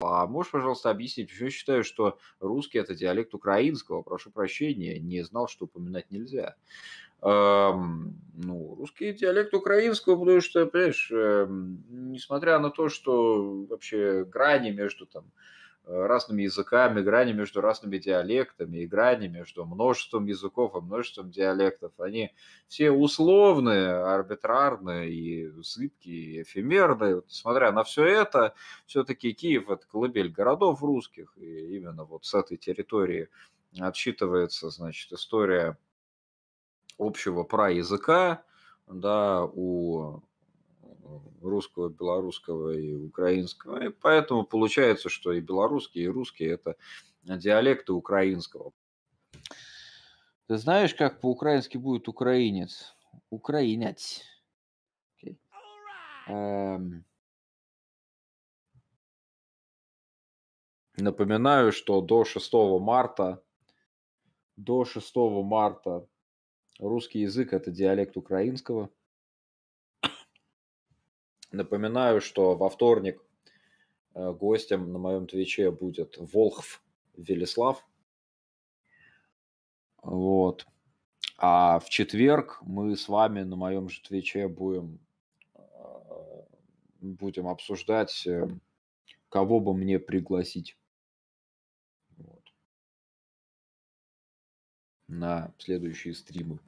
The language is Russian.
А можешь, пожалуйста, объяснить, почему я считаю, что русский – это диалект украинского? Прошу прощения, не знал, что упоминать нельзя. Эм, ну, русский диалект украинского, потому что, понимаешь, эм, несмотря на то, что вообще грани между там разными языками, грани между разными диалектами и грани между множеством языков и множеством диалектов. Они все условные, арбитрарные и сыпкие, и эфемерные. Вот, несмотря на все это, все-таки Киев – это колыбель городов русских, и именно вот с этой территории отсчитывается, значит, история общего про языка, да, у русского, белорусского и украинского. И поэтому получается, что и белорусский, и русский — это диалекты украинского. Ты знаешь, как по-украински будет украинец? Украинец. Okay. Эм... Напоминаю, что до 6 марта до 6 марта русский язык – это диалект украинского – Напоминаю, что во вторник э, гостем на моем твиче будет Волхв Велислав. Вот. А в четверг мы с вами на моем же твиче будем, э, будем обсуждать, э, кого бы мне пригласить на следующие стримы.